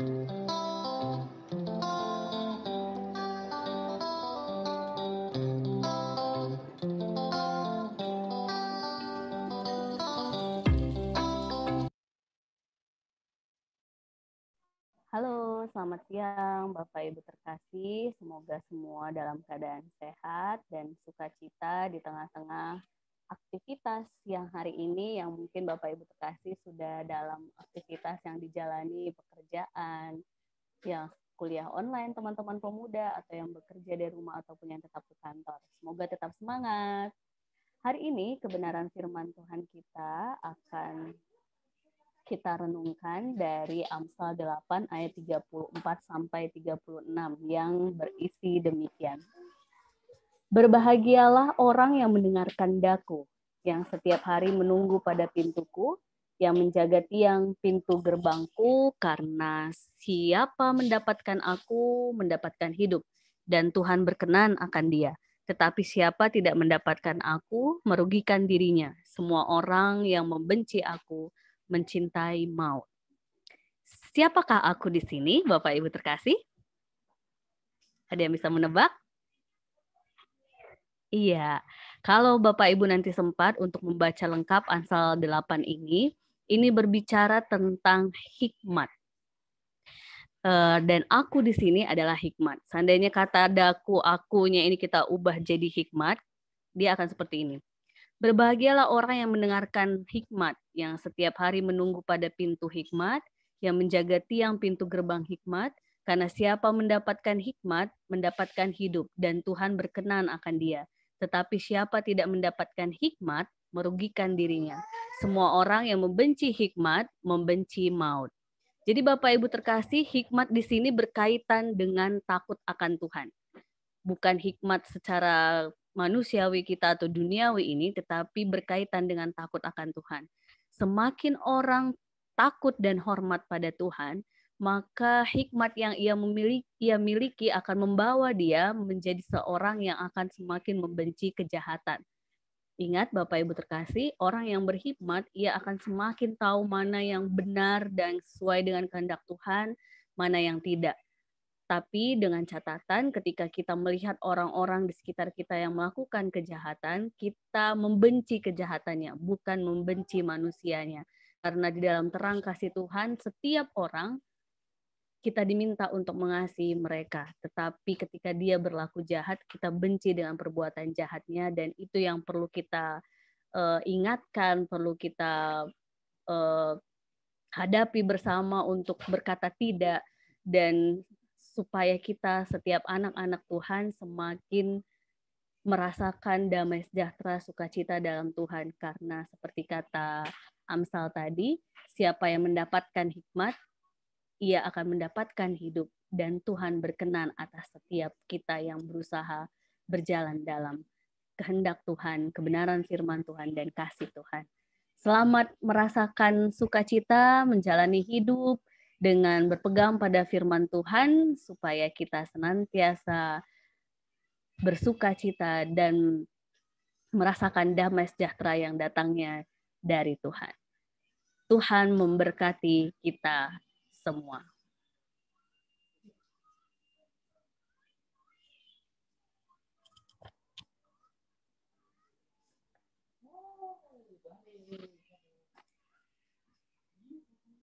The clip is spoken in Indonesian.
Halo, selamat siang Bapak Ibu terkasih. Semoga semua dalam keadaan sehat dan sukacita di tengah-tengah aktivitas yang hari ini yang mungkin Bapak Ibu terkasih sudah dalam aktivitas yang dijalani pekerjaan, yang kuliah online teman-teman pemuda atau yang bekerja dari rumah ataupun yang tetap ke kantor. Semoga tetap semangat. Hari ini kebenaran firman Tuhan kita akan kita renungkan dari Amsal 8 ayat 34 sampai 36 yang berisi demikian. Berbahagialah orang yang mendengarkan daku, yang setiap hari menunggu pada pintuku, yang menjaga tiang pintu gerbangku, karena siapa mendapatkan aku, mendapatkan hidup, dan Tuhan berkenan akan dia. Tetapi siapa tidak mendapatkan aku, merugikan dirinya. Semua orang yang membenci aku, mencintai maut. Siapakah aku di sini, Bapak Ibu terkasih? Ada yang bisa menebak? Iya. Kalau Bapak Ibu nanti sempat untuk membaca lengkap Amsal 8 ini, ini berbicara tentang hikmat. Uh, dan aku di sini adalah hikmat. Seandainya kata daku akunya ini kita ubah jadi hikmat, dia akan seperti ini. Berbahagialah orang yang mendengarkan hikmat, yang setiap hari menunggu pada pintu hikmat, yang menjaga tiang pintu gerbang hikmat, karena siapa mendapatkan hikmat, mendapatkan hidup, dan Tuhan berkenan akan dia. Tetapi siapa tidak mendapatkan hikmat, merugikan dirinya. Semua orang yang membenci hikmat, membenci maut. Jadi Bapak Ibu terkasih, hikmat di sini berkaitan dengan takut akan Tuhan. Bukan hikmat secara manusiawi kita atau duniawi ini, tetapi berkaitan dengan takut akan Tuhan. Semakin orang takut dan hormat pada Tuhan, maka hikmat yang ia memiliki, ia miliki akan membawa dia menjadi seorang yang akan semakin membenci kejahatan. Ingat Bapak Ibu terkasih, orang yang berhikmat ia akan semakin tahu mana yang benar dan sesuai dengan kehendak Tuhan, mana yang tidak. Tapi dengan catatan ketika kita melihat orang-orang di sekitar kita yang melakukan kejahatan, kita membenci kejahatannya, bukan membenci manusianya. Karena di dalam terang kasih Tuhan, setiap orang kita diminta untuk mengasihi mereka, tetapi ketika dia berlaku jahat, kita benci dengan perbuatan jahatnya, dan itu yang perlu kita uh, ingatkan, perlu kita uh, hadapi bersama untuk berkata tidak, dan supaya kita, setiap anak-anak Tuhan, semakin merasakan damai sejahtera sukacita dalam Tuhan karena seperti kata Amsal tadi siapa yang mendapatkan hikmat ia akan mendapatkan hidup dan Tuhan berkenan atas setiap kita yang berusaha berjalan dalam kehendak Tuhan, kebenaran firman Tuhan, dan kasih Tuhan. Selamat merasakan sukacita, menjalani hidup dengan berpegang pada firman Tuhan, supaya kita senantiasa bersukacita dan merasakan damai sejahtera yang datangnya dari Tuhan. Tuhan memberkati kita moi.